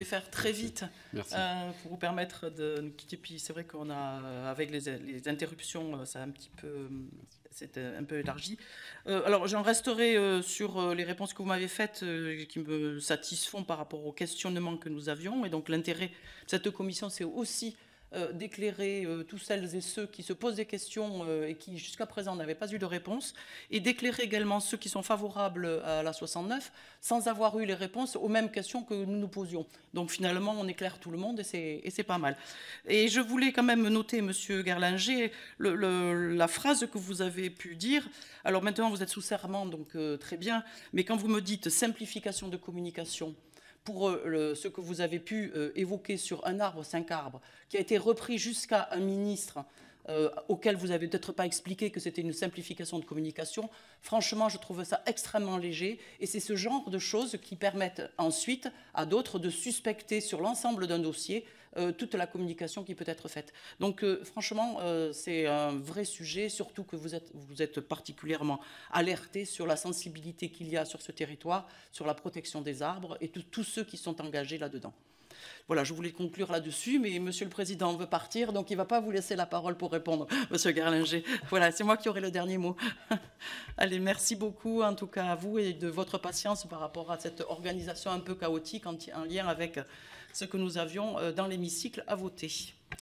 Je vais faire très vite euh, pour vous permettre de nous quitter. Puis c'est vrai qu'on a, avec les, interruptions, c'est euh, un petit peu, euh, c'est un peu élargi. alors j'en resterai sur les réponses que vous m'avez faites qui me satisfont par rapport aux questionnements que nous avions. Et donc l'intérêt de cette commission, c'est aussi euh, d'éclairer euh, tous celles et ceux qui se posent des questions euh, et qui jusqu'à présent n'avaient pas eu de réponse, et d'éclairer également ceux qui sont favorables à la 69 sans avoir eu les réponses aux mêmes questions que nous nous posions. Donc finalement, on éclaire tout le monde et c'est pas mal. Et je voulais quand même noter, Monsieur Gerlinger, la phrase que vous avez pu dire. Alors maintenant, vous êtes sous serment, donc très bien, mais quand vous me dites simplification de communication, pour euh, ce que vous avez pu euh, évoquer sur un arbre, cinq arbres, qui a été repris jusqu'à un ministre euh, auquel auxquels vous n'avez peut-être pas expliqué que c'était une simplification de communication, franchement, je trouve ça extrêmement léger. Et c'est ce genre de choses qui permettent ensuite à d'autres de suspecter sur l'ensemble d'un dossier euh, toute la communication qui peut être faite. Donc, euh, franchement, c'est un vrai sujet, surtout que vous êtes, vous êtes particulièrement alerté sur la sensibilité qu'il y a sur ce territoire, sur la protection des arbres et tous ceux qui sont engagés là-dedans. Voilà, je voulais conclure là-dessus, mais Monsieur le Président veut partir, donc il ne va pas vous laisser la parole pour répondre, Monsieur Gerlinger. Voilà, c'est moi qui aurai le dernier mot. Allez, merci beaucoup en tout cas à vous et de votre patience par rapport à cette organisation un peu chaotique en lien avec ce que nous avions euh, dans l'hémicycle à voter.